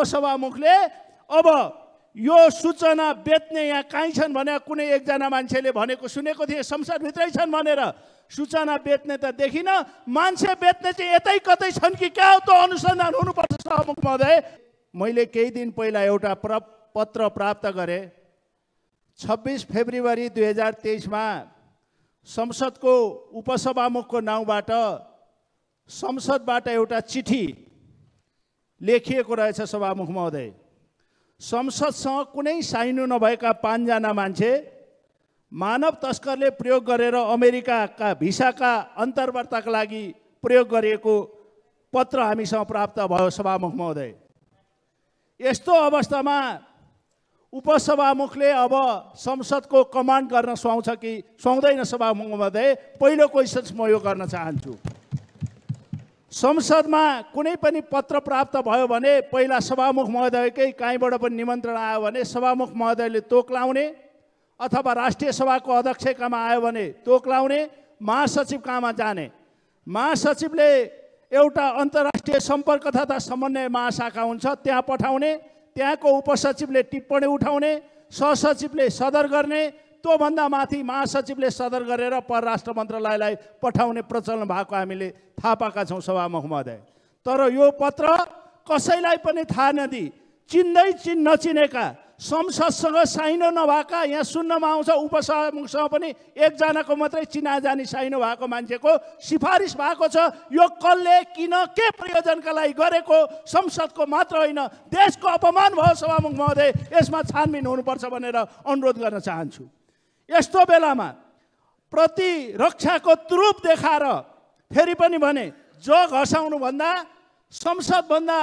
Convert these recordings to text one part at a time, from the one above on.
उपसभामुखले अब यो सूचना बेच्ने यहाँ कहीँ छन् भने कुनै एकजना मान्छेले भनेको सुनेको थिएँ संसदभित्रै छन् भनेर सूचना बेच्ने त देखिनँ मान्छे बेच्ने चाहिँ यतै कतै छन् कि क्या हो त अनुसन्धान हुनुपर्छ सभामुख महोदय मैले केही दिन पहिला एउटा प्र पत्र प्राप्त गरेँ छब्बिस फेब्रुअरी दुई हजार तेइसमा संसदको उपसभामुखको नाउँबाट संसदबाट एउटा चिठी लेखिएको रहेछ सभामुख महोदय संसदसँग कुनै साइनो नभएका पाँचजना मान्छे मानव तस्करले प्रयोग गरेर अमेरिकाका भिसाका अन्तर्वार्ताका लागि प्रयोग गरिएको पत्र हामीसँग प्राप्त भयो सभामुख महोदय यस्तो अवस्थामा उपसभामुखले अब संसदको कमान्ड गर्न सुहाउँछ कि सुहाउँदैन सभामुख महोदय पहिलो क्वेसन्स म यो गर्न चाहन्छु संसदमा कुनै पनि पत्र प्राप्त भयो भने पहिला सभामुख महोदयकै काहीँबाट पनि निमन्त्रण आयो भने सभामुख महोदयले तोक लाउने अथवा राष्ट्रिय सभाको अध्यक्ष अध्यक्षकामा आयो भने तोक लाउने महासचिव कहाँमा जाने महासचिवले एउटा अन्तर्राष्ट्रिय सम्पर्क तथा समन्वय महाशाखा हुन्छ त्यहाँ पठाउने त्यहाँको उपसचिवले टिप्पणी उठाउने सहसचिवले सदर गर्ने त्योभन्दा माथि महासचिवले सदर गरेर परराष्ट्र मन्त्रालयलाई पठाउने प्रचलन भएको हामीले थाहा पाएका छौँ सभामुख महोदय तर यो पत्र कसैलाई पनि थाहा नदिई चिन्दै चिन नचिनेका संसदसँग साइनो नभएका यहाँ सुन्नमा आउँछ उपसभामुखसँग पनि एकजनाको मात्रै चिना चिनाजानी साइनो भएको मान्छेको सिफारिस भएको छ यो कसले किन के प्रयोजनका लागि गरेको संसदको मात्र होइन देशको अपमान भयो सभामुख महोदय यसमा छानबिन हुनुपर्छ भनेर अनुरोध गर्न चाहन्छु यस्तो बेलामा प्रतिरक्षाको त्रुप देखाएर फेरि पनि भने जो घसाउनुभन्दा संसदभन्दा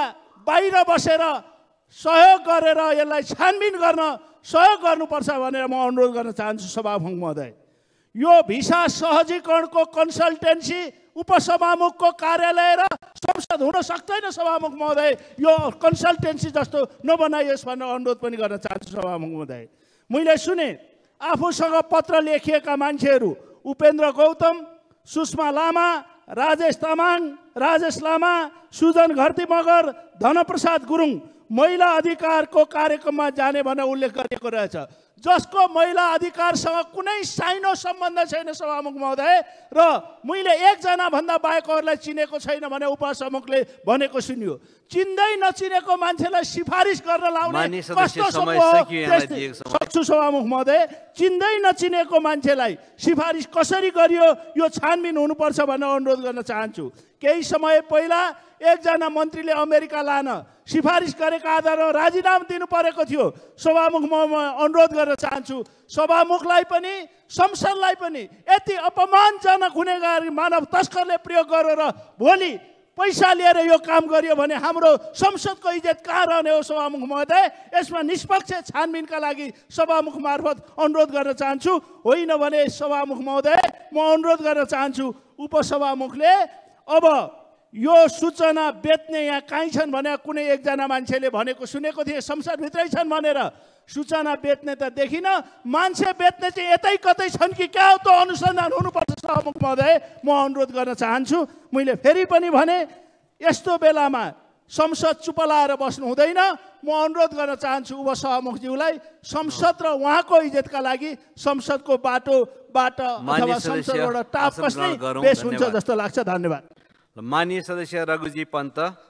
बाहिर बसेर सहयोग गरेर यसलाई छानबिन गर्न सहयोग गर्नुपर्छ भनेर म अनुरोध गर्न चाहन्छु सभामुख महोदय यो भिसा सहजीकरणको कन्सल्टेन्सी उपसभामुखको कार्यालय र संसद हुन सक्दैन सभामुख महोदय यो कन्सल्टेन्सी जस्तो नबनाइयोस् भनेर अनुरोध पनि गर्न चाहन्छु सभामुख महोदय मैले सुने आफूसँग पत्र लेखिएका मान्छेहरू उपेन्द्र गौतम सुषमा लामा राजेश तामाङ राजेश लामा सुजन घरती मगर धनप्रसाद गुरुङ महिला अधिकारको कार्यक्रममा जाने भनेर उल्लेख गरिएको रहेछ जसको महिला अधिकारसँग कुनै साइनो सम्बन्ध छैन सभामुख महोदय र मैले एकजना भन्दा बाहेकहरूलाई चिनेको छैन भने उपसमुखले भनेको सुन्यो चिन्दै नचिनेको मान्छेलाई सिफारिस गर्न लाउने कस्तो सक्छु सभामुख महोदय चिन्दै नचिनेको मान्छेलाई सिफारिस कसरी गरियो यो छानबिन हुनुपर्छ भनेर अनुरोध गर्न चाहन्छु केही समय पहिला एकजना मन्त्रीले अमेरिका लान सिफारिस गरेका आधारमा राजीनामा दिनु परेको थियो सभामुख म अनुरोध गर्न चाहन्छु सभामुखलाई पनि संसदलाई पनि यति अपमानजनक हुने गरी मानव तस्करले प्रयोग गरेर भोलि पैसा लिएर यो काम गरियो भने हाम्रो संसदको इज्जत कहाँ रहने हो सभामुख महोदय यसमा निष्पक्ष छानबिनका लागि सभामुख मार्फत अनुरोध गर्न चाहन्छु होइन भने सभामुख महोदय म अनुरोध गर्न चाहन्छु उपसभामुखले अब यो सूचना बेच्ने यहाँ कहीँ छन् भने कुनै एकजना मान्छेले भनेको सुनेको थिएँ संसारभित्रै छन् भनेर सूचना बेच्ने त देखिनँ मान्छे बेच्ने चाहिँ यतै कतै छन् कि क्या हो त अनुसन्धान हुनुपर्छ सहमुख महोदय म अनुरोध गर्न चाहन्छु मैले फेरि पनि भने यस्तो बेलामा संसद चुपलाएर बस्नु हुँदैन म अनुरोध गर्न चाहन्छु सहमुखज्यूलाई संसद र उहाँको इज्जतका लागि संसदको बाटोबाट अथवा संसदबाट टाप नै बेस हुन्छ जस्तो लाग्छ धन्यवाद मान्य सदस्य रघुजी पन्त